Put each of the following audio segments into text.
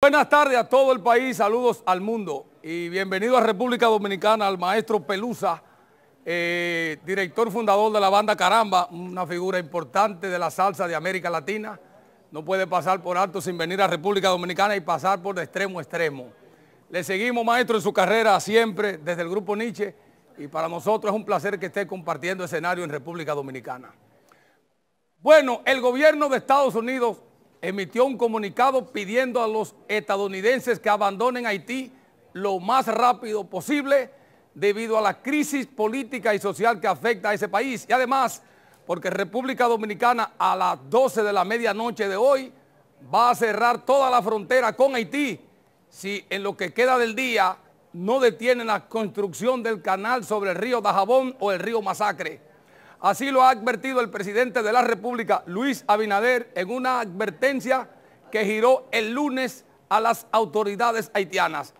Buenas tardes a todo el país, saludos al mundo y bienvenido a República Dominicana al maestro Pelusa, eh, director fundador de la banda Caramba, una figura importante de la salsa de América Latina. No puede pasar por alto sin venir a República Dominicana y pasar por de extremo a extremo. Le seguimos, maestro, en su carrera siempre desde el Grupo Nietzsche y para nosotros es un placer que esté compartiendo escenario en República Dominicana. Bueno, el gobierno de Estados Unidos emitió un comunicado pidiendo a los estadounidenses que abandonen Haití lo más rápido posible debido a la crisis política y social que afecta a ese país. Y además, porque República Dominicana a las 12 de la medianoche de hoy va a cerrar toda la frontera con Haití si en lo que queda del día no detienen la construcción del canal sobre el río Dajabón o el río Masacre. Así lo ha advertido el presidente de la República, Luis Abinader, en una advertencia que giró el lunes a las autoridades haitianas.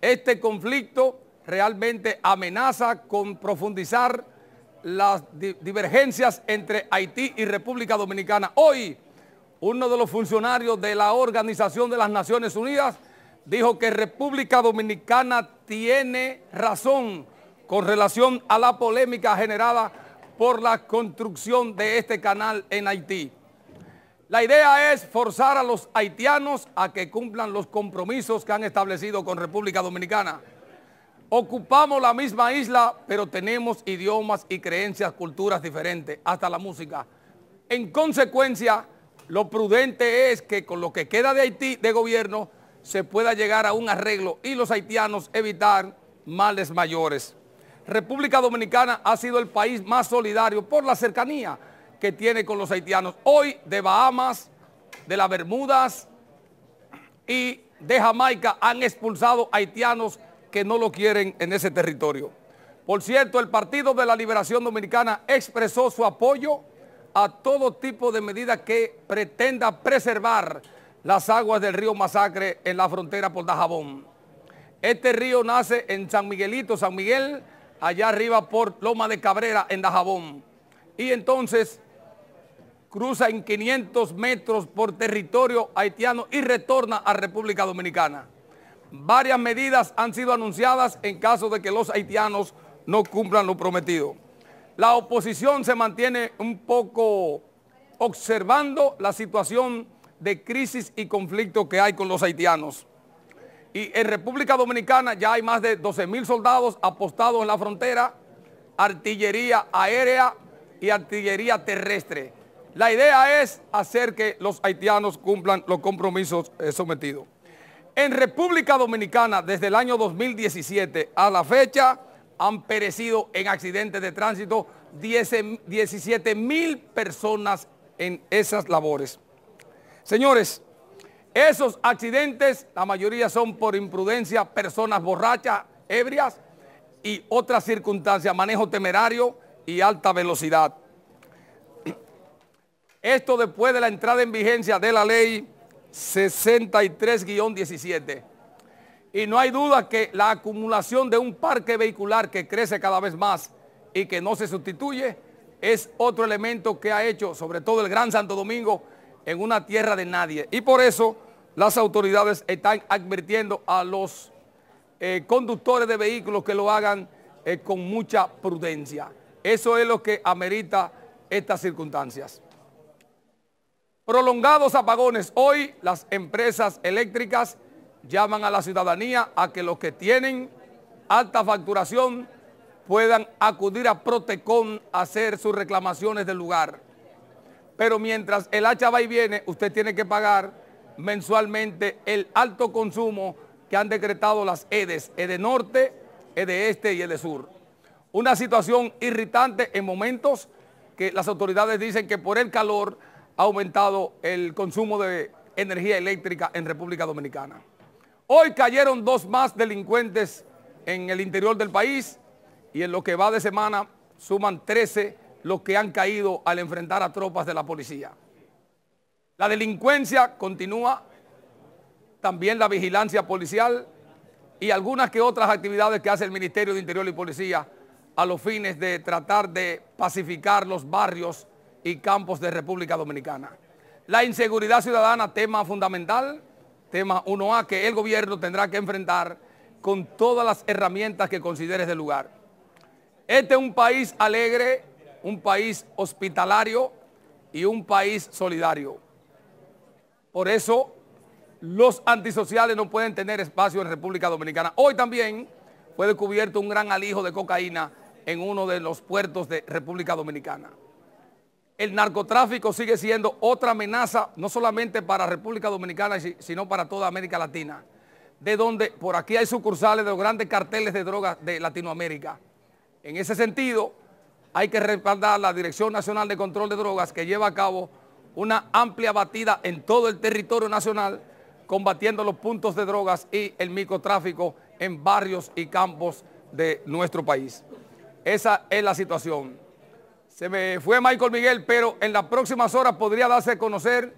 Este conflicto realmente amenaza con profundizar las divergencias entre Haití y República Dominicana. Hoy, uno de los funcionarios de la Organización de las Naciones Unidas dijo que República Dominicana tiene razón con relación a la polémica generada por la construcción de este canal en Haití. La idea es forzar a los haitianos a que cumplan los compromisos que han establecido con República Dominicana. Ocupamos la misma isla, pero tenemos idiomas y creencias, culturas diferentes, hasta la música. En consecuencia, lo prudente es que con lo que queda de Haití de gobierno se pueda llegar a un arreglo y los haitianos evitar males mayores. República Dominicana ha sido el país más solidario por la cercanía que tiene con los haitianos. Hoy de Bahamas, de las Bermudas y de Jamaica han expulsado haitianos que no lo quieren en ese territorio. Por cierto, el Partido de la Liberación Dominicana expresó su apoyo a todo tipo de medidas que pretenda preservar las aguas del río Masacre en la frontera por Dajabón. Este río nace en San Miguelito, San Miguel, allá arriba por Loma de Cabrera en Dajabón. Y entonces cruza en 500 metros por territorio haitiano y retorna a República Dominicana. Varias medidas han sido anunciadas en caso de que los haitianos no cumplan lo prometido. La oposición se mantiene un poco observando la situación de crisis y conflicto que hay con los haitianos. Y en República Dominicana ya hay más de 12 mil soldados apostados en la frontera, artillería aérea y artillería terrestre. La idea es hacer que los haitianos cumplan los compromisos eh, sometidos. En República Dominicana, desde el año 2017 a la fecha, han perecido en accidentes de tránsito 17 mil personas en esas labores. Señores, esos accidentes, la mayoría son por imprudencia, personas borrachas, ebrias y otras circunstancias, manejo temerario y alta velocidad. Esto después de la entrada en vigencia de la ley 63-17. Y no hay duda que la acumulación de un parque vehicular que crece cada vez más y que no se sustituye es otro elemento que ha hecho, sobre todo el Gran Santo Domingo, en una tierra de nadie. Y por eso las autoridades están advirtiendo a los eh, conductores de vehículos que lo hagan eh, con mucha prudencia. Eso es lo que amerita estas circunstancias. Prolongados apagones. Hoy las empresas eléctricas llaman a la ciudadanía a que los que tienen alta facturación puedan acudir a Protecon a hacer sus reclamaciones del lugar. Pero mientras el hacha va y viene, usted tiene que pagar mensualmente el alto consumo que han decretado las EDES, EDE Norte, EDE Este y EDE Sur. Una situación irritante en momentos que las autoridades dicen que por el calor ha aumentado el consumo de energía eléctrica en República Dominicana. Hoy cayeron dos más delincuentes en el interior del país y en lo que va de semana suman 13 los que han caído al enfrentar a tropas de la policía. La delincuencia continúa, también la vigilancia policial y algunas que otras actividades que hace el Ministerio de Interior y Policía a los fines de tratar de pacificar los barrios y campos de República Dominicana. La inseguridad ciudadana, tema fundamental, tema 1A que el gobierno tendrá que enfrentar con todas las herramientas que consideres de lugar. Este es un país alegre, un país hospitalario y un país solidario. Por eso los antisociales no pueden tener espacio en República Dominicana. Hoy también fue descubierto un gran alijo de cocaína en uno de los puertos de República Dominicana. El narcotráfico sigue siendo otra amenaza, no solamente para República Dominicana, sino para toda América Latina, de donde por aquí hay sucursales de los grandes carteles de drogas de Latinoamérica. En ese sentido, hay que respaldar la Dirección Nacional de Control de Drogas que lleva a cabo una amplia batida en todo el territorio nacional, combatiendo los puntos de drogas y el microtráfico en barrios y campos de nuestro país. Esa es la situación. Se me fue Michael Miguel, pero en las próximas horas podría darse a conocer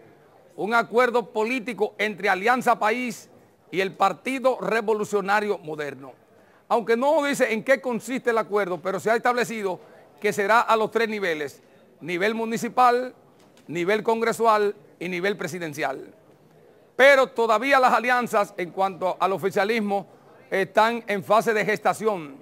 un acuerdo político entre Alianza País y el Partido Revolucionario Moderno. Aunque no dice en qué consiste el acuerdo, pero se ha establecido que será a los tres niveles. Nivel municipal, nivel congresual y nivel presidencial. Pero todavía las alianzas en cuanto al oficialismo están en fase de gestación.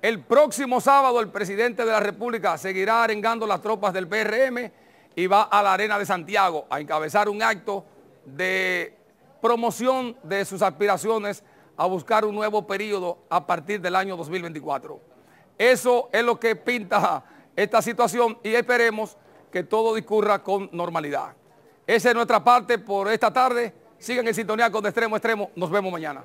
El próximo sábado el presidente de la República seguirá arengando las tropas del PRM y va a la Arena de Santiago a encabezar un acto de promoción de sus aspiraciones a buscar un nuevo periodo a partir del año 2024. Eso es lo que pinta esta situación y esperemos que todo discurra con normalidad. Esa es nuestra parte por esta tarde. Sigan en sintonía con de extremo a extremo. Nos vemos mañana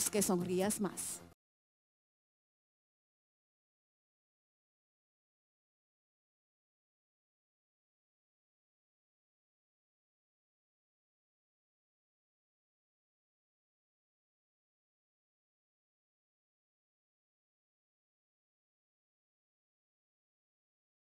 que sonrías más.